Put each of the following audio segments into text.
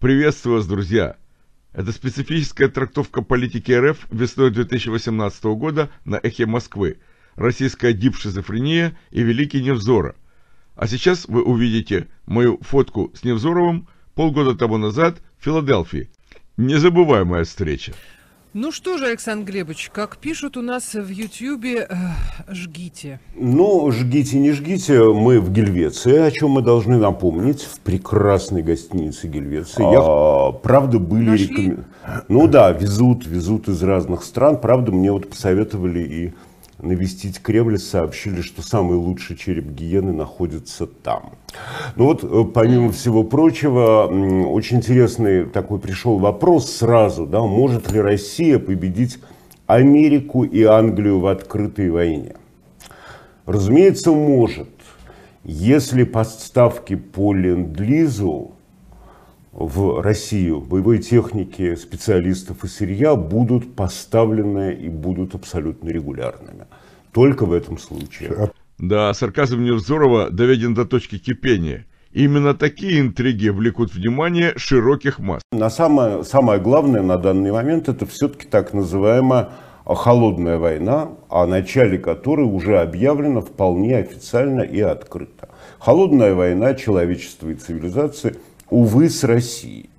Приветствую вас, друзья! Это специфическая трактовка политики РФ весной 2018 года на «Эхе Москвы», российская дип и «Великий Невзора». А сейчас вы увидите мою фотку с Невзоровым полгода тому назад в Филадельфии. Незабываемая встреча. Ну что же, Александр Глебович, как пишут у нас в Ютьюбе, э, жгите. Ну, жгите, не жгите, мы в Гельвеции, о чем мы должны напомнить, в прекрасной гостинице Гельвеции. Я, а. правда, были рекомендации. Ну да, везут, везут из разных стран. Правда, мне вот посоветовали и навестить Кремль, сообщили, что самый лучший череп гиены находится там. Ну вот, э, помимо всего прочего, очень интересный такой пришел вопрос сразу, да, может ли Россия победить Америку и Англию в открытой войне? Разумеется, может, если подставки по ленд-лизу в Россию боевой техники, специалистов и сырья будут поставлены и будут абсолютно регулярными. Только в этом случае. А да, сарказм Невзорова доведен до точки кипения. Именно такие интриги влекут внимание широких масс. На самое, самое главное на данный момент это все-таки так называемая холодная война, о начале которой уже объявлено вполне официально и открыто. Холодная война человечества и цивилизации – увы, с Россией.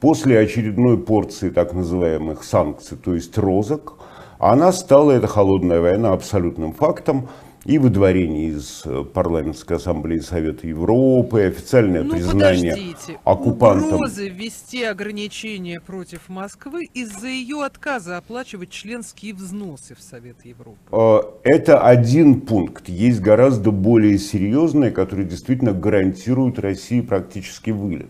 После очередной порции так называемых санкций, то есть розок, она стала, эта холодная война, абсолютным фактом – и выдворение из э, парламентской ассамблеи Совета Европы, официальное ну, признание подождите. оккупантом. Угрозы ввести ограничения против Москвы из-за ее отказа оплачивать членские взносы в Совет Европы. Э, это один пункт. Есть гораздо более серьезные, которые действительно гарантируют России практически вылет.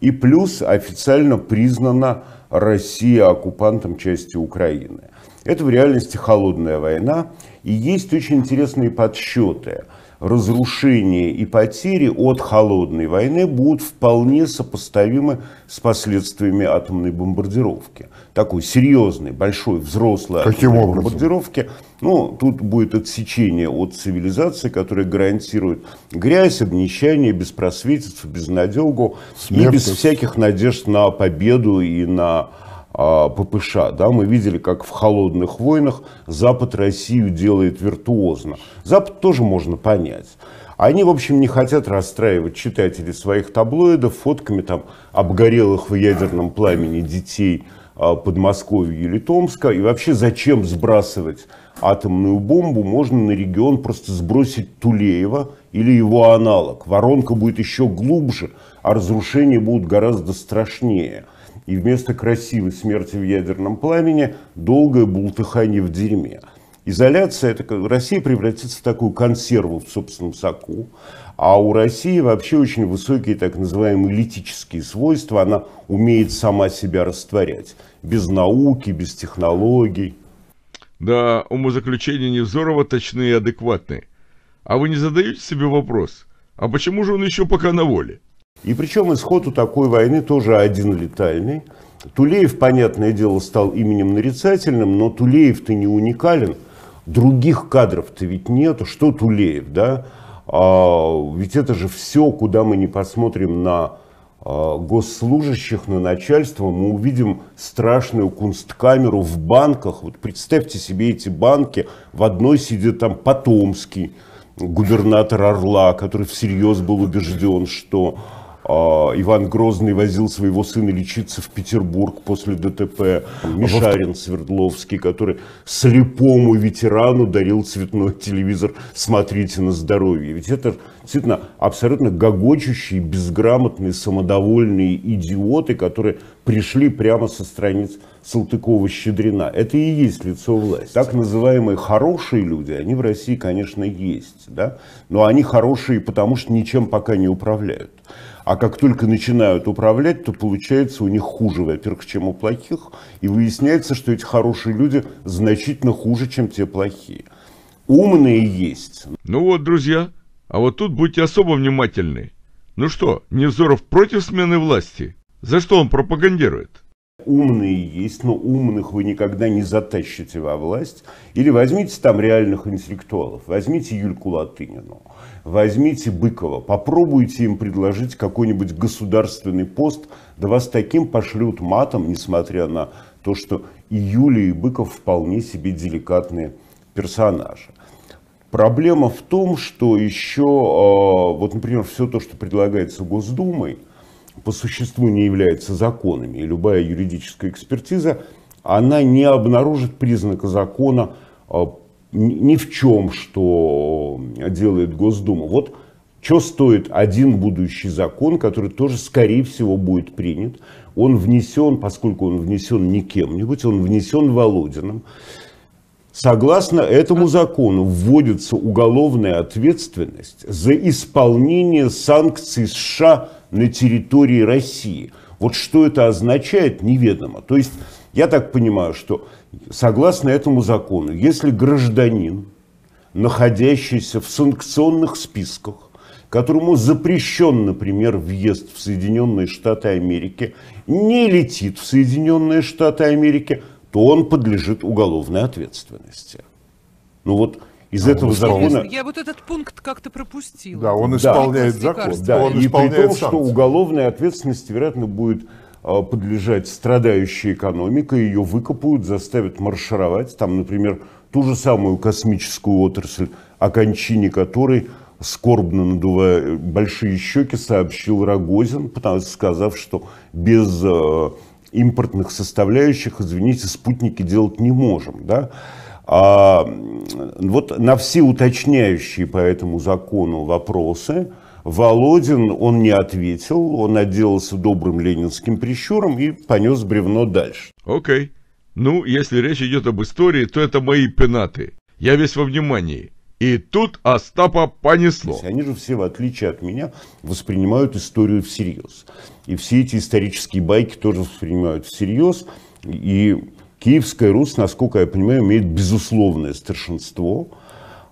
И плюс официально признана Россия оккупантом части Украины. Это в реальности холодная война. И есть очень интересные подсчеты. Разрушения и потери от холодной войны будут вполне сопоставимы с последствиями атомной бомбардировки. Такой серьезной, большой, взрослой Каким атомной образом? бомбардировки. Ну, тут будет отсечение от цивилизации, которая гарантирует грязь, обнищание, беспросветицу, безнадегу Смертность. и без всяких надежд на победу и на а, ППШ. Да, мы видели, как в холодных войнах Запад Россию делает виртуозно. Запад тоже можно понять. Они, в общем, не хотят расстраивать читателей своих таблоидов фотками там обгорелых в ядерном пламени детей а, Подмосковья или Томска. И вообще зачем сбрасывать атомную бомбу? Можно на регион просто сбросить Тулеева или его аналог. Воронка будет еще глубже, а разрушения будут гораздо страшнее и вместо красивой смерти в ядерном пламени долгое бултыхание в дерьме. Изоляция, это Россия превратится в такую консерву в собственном соку, а у России вообще очень высокие так называемые литические свойства, она умеет сама себя растворять, без науки, без технологий. Да, умозаключения Невзорова точные и адекватные. А вы не задаете себе вопрос, а почему же он еще пока на воле? И причем исход у такой войны тоже один летальный. Тулеев, понятное дело, стал именем нарицательным, но Тулеев-то не уникален. Других кадров-то ведь нет. Что Тулеев, да? А, ведь это же все, куда мы не посмотрим на а, госслужащих, на начальство, мы увидим страшную кунсткамеру в банках. Вот представьте себе эти банки, в одной сидит там Потомский, губернатор Орла, который всерьез был убежден, что а, Иван Грозный возил своего сына лечиться в Петербург после ДТП. Мишарин Свердловский, который слепому ветерану дарил цветной телевизор «Смотрите на здоровье». Ведь это действительно абсолютно гогочущие, безграмотные, самодовольные идиоты, которые пришли прямо со страниц Салтыкова-Щедрина. Это и есть лицо власти. Так называемые хорошие люди, они в России, конечно, есть. Да? Но они хорошие, потому что ничем пока не управляют. А как только начинают управлять, то получается у них хуже, во-первых, чем у плохих. И выясняется, что эти хорошие люди значительно хуже, чем те плохие. Умные есть. Ну вот, друзья, а вот тут будьте особо внимательны. Ну что, Невзоров против смены власти? За что он пропагандирует? умные есть, но умных вы никогда не затащите во власть. Или возьмите там реальных интеллектуалов, возьмите Юльку Латынину, возьмите Быкова, попробуйте им предложить какой-нибудь государственный пост, да вас таким пошлют матом, несмотря на то, что и Юлия, и Быков вполне себе деликатные персонажи. Проблема в том, что еще, а, вот, например, все то, что предлагается Госдумой – по существу не являются законами, и любая юридическая экспертиза, она не обнаружит признака закона а, ни в чем, что делает Госдума. Вот что стоит один будущий закон, который тоже, скорее всего, будет принят. Он внесен, поскольку он внесен не кем-нибудь, он внесен Володиным. Согласно этому закону вводится уголовная ответственность за исполнение санкций США на территории России. Вот что это означает, неведомо. То есть я так понимаю, что согласно этому закону, если гражданин, находящийся в санкционных списках, которому запрещен, например, въезд в Соединенные Штаты Америки, не летит в Соединенные Штаты Америки, то он подлежит уголовной ответственности. Ну вот из а, этого закона... Я вот этот пункт как-то пропустил. Да, он исполняет да, закон. Да, он и исполняет при том, санкции. что уголовная ответственность, вероятно, будет а, подлежать страдающей экономика, ее выкопают, заставят маршировать. Там, например, ту же самую космическую отрасль, о кончине которой, скорбно надувая большие щеки, сообщил Рогозин, сказав, что без а, импортных составляющих, извините, спутники делать не можем. Да? А, вот на все уточняющие по этому закону вопросы Володин, он не ответил, он отделался добрым ленинским прищуром и понес бревно дальше. Окей. Okay. Ну, если речь идет об истории, то это мои пенаты. Я весь во внимании. И тут Остапа понесло. Они же все, в отличие от меня, воспринимают историю всерьез. И все эти исторические байки тоже воспринимают всерьез. И Киевская Русь, насколько я понимаю, имеет безусловное старшинство.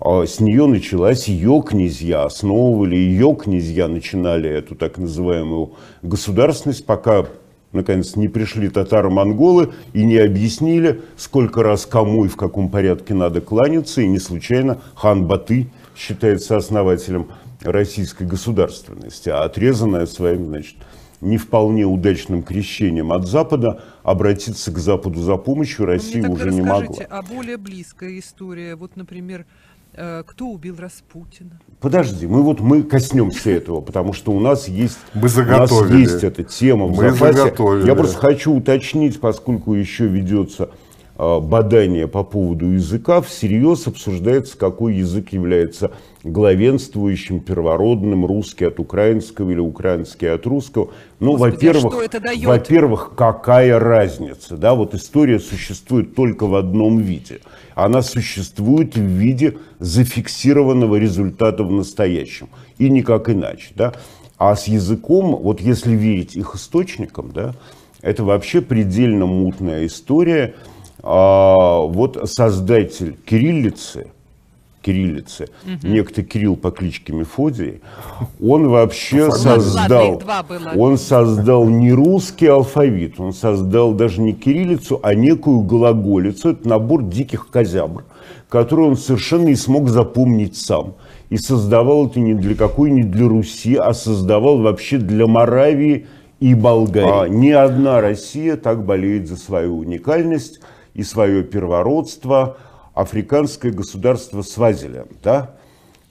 А с нее началась ее князья, основывали ее князья, начинали эту так называемую государственность, пока наконец не пришли татаро-монголы и не объяснили, сколько раз кому и в каком порядке надо кланяться, и не случайно хан Баты считается основателем российской государственности, а отрезанная своим, значит, не вполне удачным крещением от Запада, обратиться к Западу за помощью Россия ну, уже не могла. А более близкая история, вот, например, э, кто убил Распутина? Подожди, мы вот мы коснемся этого, потому что у нас есть, мы заготовили. у нас есть эта тема в мы запасе. Заготовили. Я просто хочу уточнить, поскольку еще ведется Э, бадания по поводу языка, всерьез обсуждается, какой язык является главенствующим, первородным, русский от украинского или украинский от русского. Ну, а во-первых, во-первых, какая разница? Да, вот история существует только в одном виде. Она существует в виде зафиксированного результата в настоящем. И никак иначе. Да? А с языком, вот если верить их источникам, да, это вообще предельно мутная история – а вот создатель кириллицы, кириллицы, угу. некто Кирилл по кличке Мефодий, он вообще Формат создал, он создал не русский алфавит, он создал даже не кириллицу, а некую глаголицу, это набор диких козябр, который он совершенно не смог запомнить сам. И создавал это не для какой, не для Руси, а создавал вообще для Моравии и Болгарии. А, ни одна Россия так болеет за свою уникальность, и свое первородство африканское государство Свазилен, да?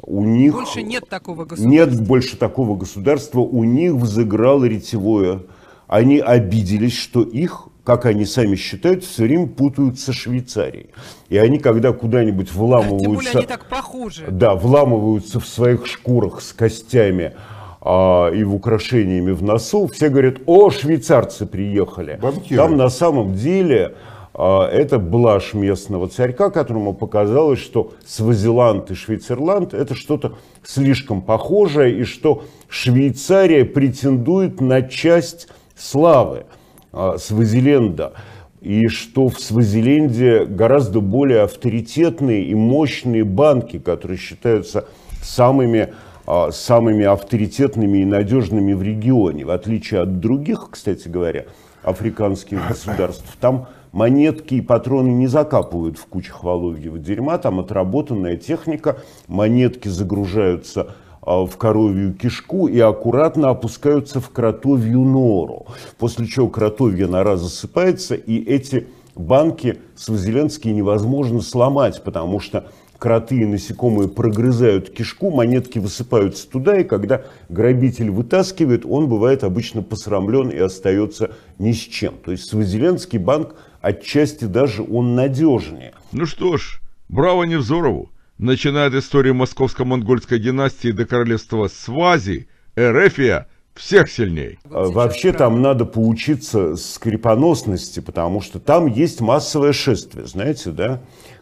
У них больше нет такого государства. Нет больше такого государства. У них взыграло ретевое. Они обиделись, что их как они сами считают, все время путают со Швейцарией. И они, когда куда-нибудь вламываются... Тем более они так похожи. Да, вламываются в своих шкурах с костями а, и в украшениями в носу, все говорят, о, швейцарцы приехали. Банкиры. Там на самом деле а, это блажь местного царька, которому показалось, что Свазиланд и Швейцерланд – это что-то слишком похожее, и что Швейцария претендует на часть славы а, Свазиленда, и что в Свазиленде гораздо более авторитетные и мощные банки, которые считаются самыми а, самыми авторитетными и надежными в регионе, в отличие от других, кстати говоря, африканских государств. Там монетки и патроны не закапывают в кучах воловьего дерьма, там отработанная техника, монетки загружаются а, в коровью кишку и аккуратно опускаются в кротовью нору. После чего кротовья нора засыпается, и эти банки с невозможно сломать, потому что кроты и насекомые прогрызают кишку, монетки высыпаются туда, и когда грабитель вытаскивает, он бывает обычно посрамлен и остается ни с чем. То есть Свазеленский банк отчасти даже он надежнее. Ну что ж, браво Невзорову! Начиная от истории московско-монгольской династии до королевства Свази, Эрефия – всех сильней. А вообще там надо поучиться скрипоносности, потому что там есть массовое шествие, знаете, да?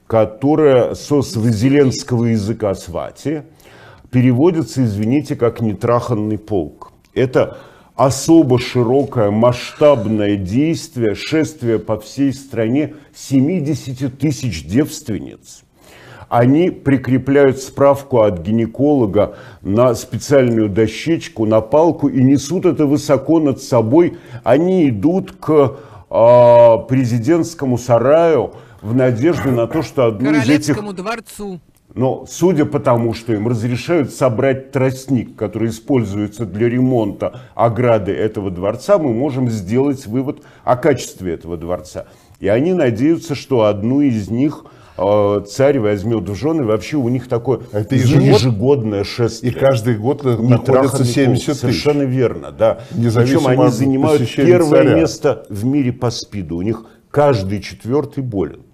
которая со свазеленского языка свати переводится, извините, как «нетраханный полк». Это особо широкое масштабное действие, шествие по всей стране 70 тысяч девственниц. Они прикрепляют справку от гинеколога на специальную дощечку, на палку и несут это высоко над собой. Они идут к а, президентскому сараю, в надежде на то, что одну из этих... дворцу. Но судя по тому, что им разрешают собрать тростник, который используется для ремонта ограды этого дворца, мы можем сделать вывод о качестве этого дворца. И они надеются, что одну из них э, царь возьмет в жены. Вообще у них такое Это ежегод... ежегодное шествие. И каждый год находится 70 тысяч. Совершенно верно, да. Причем они занимают первое царя. место в мире по СПИДу. У них каждый четвертый болен.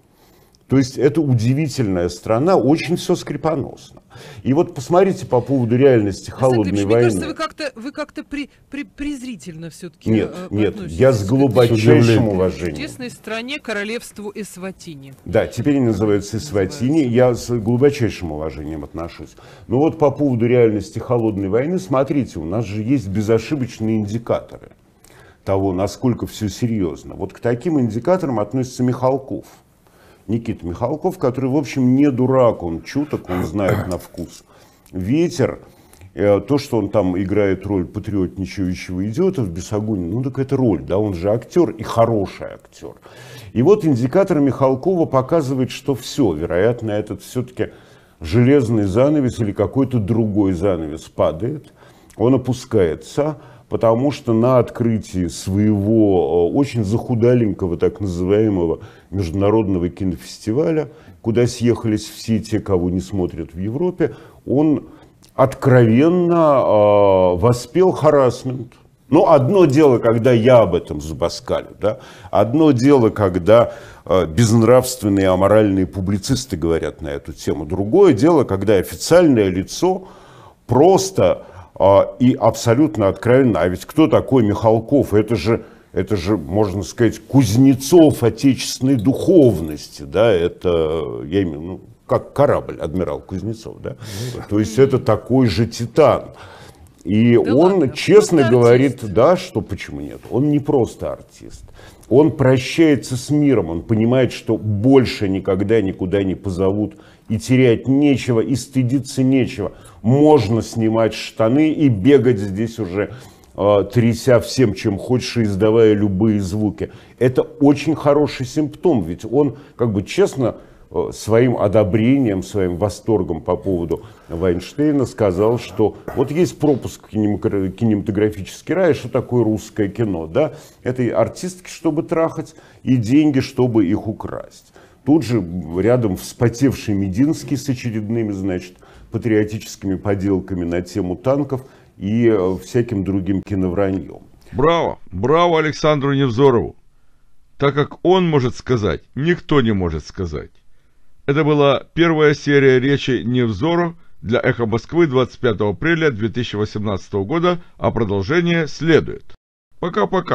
То есть это удивительная страна, очень все скрипоносно. И вот посмотрите по поводу реальности холодной войны. Мне кажется, вы как-то вы как-то при, при, презрительно все-таки Нет, э, нет, я с глубочайшим уважением. В честной стране королевству Эсватини. Да, теперь они называются Эсватини, я с глубочайшим уважением отношусь. Но вот по поводу реальности холодной войны, смотрите, у нас же есть безошибочные индикаторы того, насколько все серьезно. Вот к таким индикаторам относится Михалков – Никита Михалков, который, в общем, не дурак, он чуток, он знает на вкус. Ветер, э, то, что он там играет роль патриотничающего идиота в Бесогоне, ну так это роль, да, он же актер и хороший актер. И вот индикатор Михалкова показывает, что все, вероятно, этот все-таки железный занавес или какой-то другой занавес падает, он опускается, потому что на открытии своего э, очень захудаленького так называемого международного кинофестиваля, куда съехались все те, кого не смотрят в Европе, он откровенно э, воспел харасмент. Но ну, одно дело, когда я об этом забаскалю, да? одно дело, когда э, безнравственные аморальные публицисты говорят на эту тему, другое дело, когда официальное лицо просто а, и абсолютно откровенно, а ведь кто такой Михалков? Это же, это же, можно сказать, кузнецов отечественной духовности, да, это, я имею, ну, как корабль, адмирал Кузнецов, да, ну то есть это такой же титан. И да он ладно, честно говорит, артист. да, что почему нет, он не просто артист. Он прощается с миром, он понимает, что больше никогда никуда не позовут и терять нечего, и стыдиться нечего. Можно снимать штаны и бегать здесь уже а, тряся всем, чем хочешь, издавая любые звуки. Это очень хороший симптом, ведь он, как бы честно, а, своим одобрением, своим восторгом по поводу Вайнштейна сказал, что вот есть пропуск в кинематографический рай, что такое русское кино, да? Это и артистки, чтобы трахать, и деньги, чтобы их украсть. Тут же рядом вспотевший Мединский с очередными, значит, патриотическими поделками на тему танков и э, всяким другим киновраньем. Браво! Браво Александру Невзорову! Так как он может сказать, никто не может сказать. Это была первая серия речи Невзоров для «Эхо Москвы» 25 апреля 2018 года, а продолжение следует. Пока-пока!